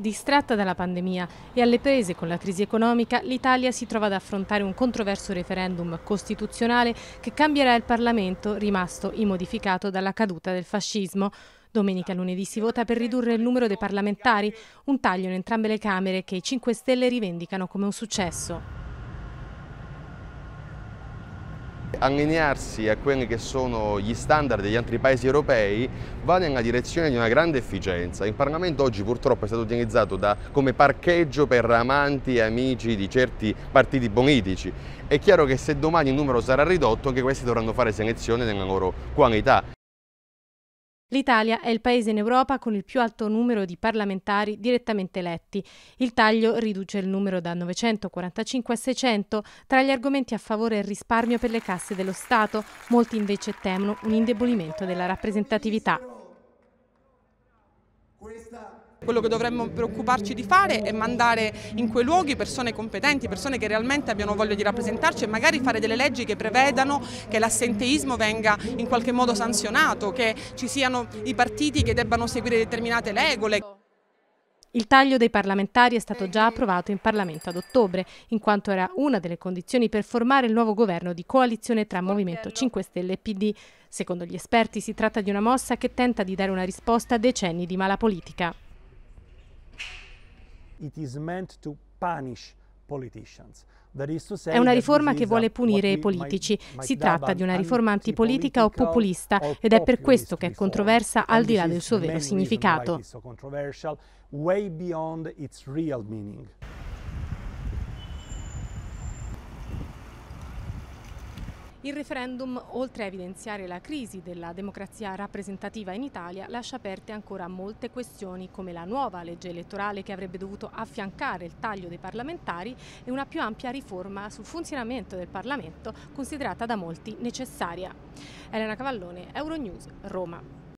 Distratta dalla pandemia e alle prese con la crisi economica, l'Italia si trova ad affrontare un controverso referendum costituzionale che cambierà il Parlamento, rimasto immodificato dalla caduta del fascismo. Domenica e lunedì si vota per ridurre il numero dei parlamentari, un taglio in entrambe le Camere che i 5 Stelle rivendicano come un successo. allinearsi a quelli che sono gli standard degli altri paesi europei va nella direzione di una grande efficienza. Il Parlamento oggi purtroppo è stato utilizzato da, come parcheggio per amanti e amici di certi partiti politici. È chiaro che se domani il numero sarà ridotto anche questi dovranno fare selezione nella loro qualità. L'Italia è il paese in Europa con il più alto numero di parlamentari direttamente eletti. Il taglio riduce il numero da 945 a 600. Tra gli argomenti a favore è il risparmio per le casse dello Stato, molti invece temono un indebolimento della rappresentatività. Quello che dovremmo preoccuparci di fare è mandare in quei luoghi persone competenti, persone che realmente abbiano voglia di rappresentarci e magari fare delle leggi che prevedano che l'assenteismo venga in qualche modo sanzionato, che ci siano i partiti che debbano seguire determinate regole. Il taglio dei parlamentari è stato già approvato in Parlamento ad ottobre, in quanto era una delle condizioni per formare il nuovo governo di coalizione tra Movimento 5 Stelle e PD. Secondo gli esperti si tratta di una mossa che tenta di dare una risposta a decenni di mala politica. È una riforma che vuole punire i politici. Si tratta di una riforma antipolitica o populista ed è per questo che è controversa al di là del suo vero significato. Il referendum, oltre a evidenziare la crisi della democrazia rappresentativa in Italia, lascia aperte ancora molte questioni come la nuova legge elettorale che avrebbe dovuto affiancare il taglio dei parlamentari e una più ampia riforma sul funzionamento del Parlamento considerata da molti necessaria. Elena Cavallone, Euronews, Roma.